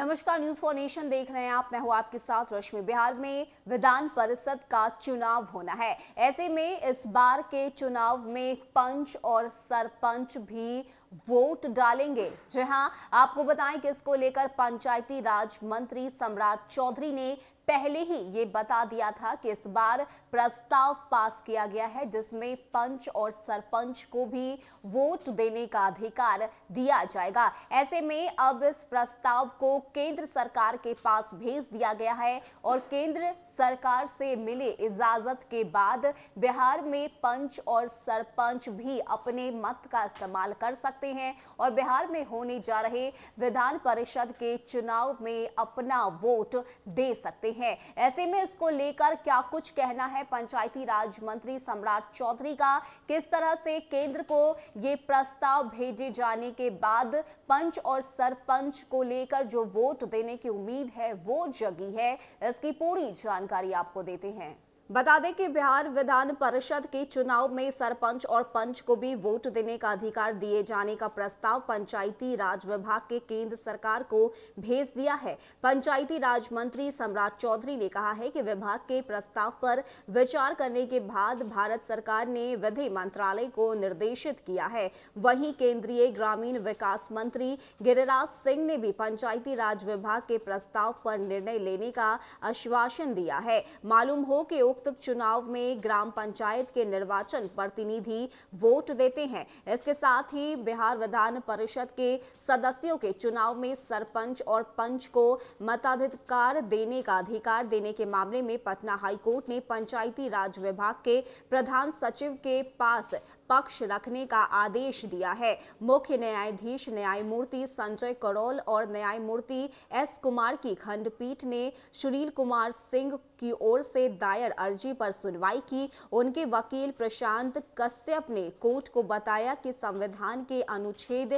नमस्कार news for nation देख रहे हैं आप मैं हूं आपके साथ रश्मि बिहार में विधान परिषद का चुनाव होना है ऐसे में इस बार के चुनाव में पंच और सरपंच भी वोट डालेंगे जी हाँ आपको बताएं कि इसको लेकर पंचायती राज मंत्री सम्राट चौधरी ने पहले ही ये बता दिया था कि इस बार प्रस्ताव पास किया गया है जिसमें पंच और सरपंच को भी वोट देने का अधिकार दिया जाएगा ऐसे में अब इस प्रस्ताव को केंद्र सरकार के पास भेज दिया गया है और केंद्र सरकार से मिले इजाजत के बाद बिहार में पंच और सरपंच भी अपने मत का इस्तेमाल कर सकते सकते हैं और बिहार में होने जा रहे विधान परिषद के चुनाव में अपना वोट दे सकते हैं ऐसे में इसको लेकर क्या कुछ कहना है पंचायती राज मंत्री सम्राट चौधरी का किस तरह से केंद्र को ये प्रस्ताव भेजे जाने के बाद पंच और सरपंच को लेकर जो वोट देने की उम्मीद है वो जगी है इसकी पूरी जानकारी आपको देते हैं बता दें कि बिहार विधान परिषद के चुनाव में सरपंच और पंच को भी वोट देने का अधिकार दिए जाने का प्रस्ताव पंचायती राज विभाग के केंद्र सरकार को भेज दिया है पंचायती राज मंत्री सम्राट चौधरी ने कहा है कि विभाग के प्रस्ताव पर विचार करने के बाद भारत सरकार ने विधि मंत्रालय को निर्देशित किया है वहीं केंद्रीय ग्रामीण विकास मंत्री गिरिराज सिंह ने भी पंचायती राज विभाग के प्रस्ताव पर निर्णय लेने का आश्वासन दिया है मालूम हो कि उपरोक्त चुनाव में ग्राम पंचायत के निर्वाचन प्रतिनिधि वोट देते हैं इसके साथ ही बिहार विधान परिषद के सदस्यों के चुनाव में सरपंच और पंच को मताधिकार देने का अधिकार देने के मामले में पटना हाईकोर्ट ने पंचायती राज विभाग के प्रधान सचिव के पास पक्ष रखने का आदेश दिया है मुख्य न्यायाधीश न्यायमूर्ति संजय करोल और न्यायमूर्ति एस कुमार की खंडपीठ ने सुनील कुमार सिंह की ओर से दायर अर्जी पर सुनवाई की उनके वकील प्रशांत कश्यप ने कोर्ट को बताया कि संविधान के अनुच्छेद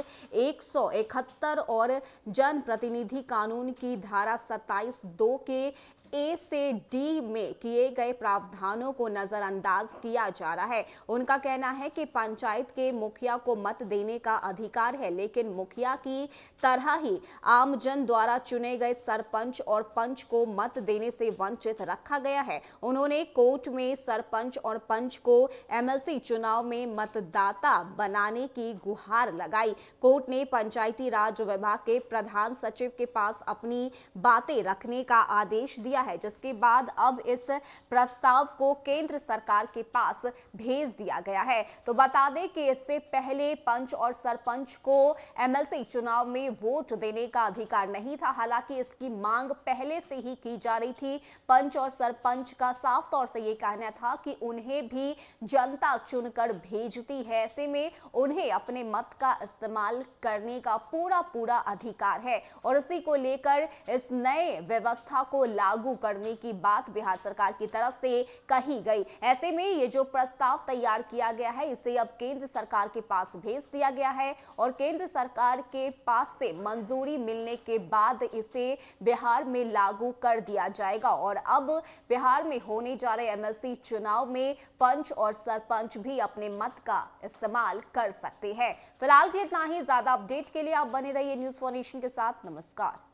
एक और जनप्रतिनिधि कानून की धारा 27 दो के ए से डी में किए गए प्रावधानों को नजरअंदाज किया जा रहा है उनका कहना है कि पंचायत के मुखिया को मत देने का अधिकार है लेकिन मुखिया की तरह ही आमजन द्वारा चुने गए सरपंच और पंच को मत देने से वंचित रखा गया है उन्होंने कोर्ट में सरपंच और पंच को एमएलसी चुनाव में मतदाता बनाने की गुहार लगाई कोर्ट ने पंचायती राज विभाग के प्रधान सचिव के पास अपनी बातें रखने का आदेश दिया किया है जिसके बाद अब इस प्रस्ताव को केंद्र सरकार के पास भेज दिया गया है तो बता दें कि इससे पहले पंच और सरपंच को एमएलसी चुनाव में वोट देने का अधिकार नहीं था हालांकि इसकी मांग पहले से ही की जा रही थी पंच और सरपंच का साफ तौर से यह कहना था कि उन्हें भी जनता चुनकर भेजती है ऐसे में उन्हें अपने मत का इस्तेमाल करने का पूरा पूरा अधिकार है और इसी को लेकर इस नए व्यवस्था को लागू लागू करने की बात बिहार सरकार की तरफ से कही गई ऐसे में ये जो प्रस्ताव तैयार किया गया है इसे अब केंद्र सरकार के पास भेज दिया गया है और केंद्र सरकार के पास से मंजूरी मिलने के बाद इसे बिहार में लागू कर दिया जाएगा और अब बिहार में होने जा रहे एमएलसी चुनाव में पंच और सरपंच भी अपने मत का इस्तेमाल कर सकते हैं फिलहाल के इतना ही ज्यादा अपडेट के लिए आप बने रहिए न्यूज फॉर नेशन के साथ नमस्कार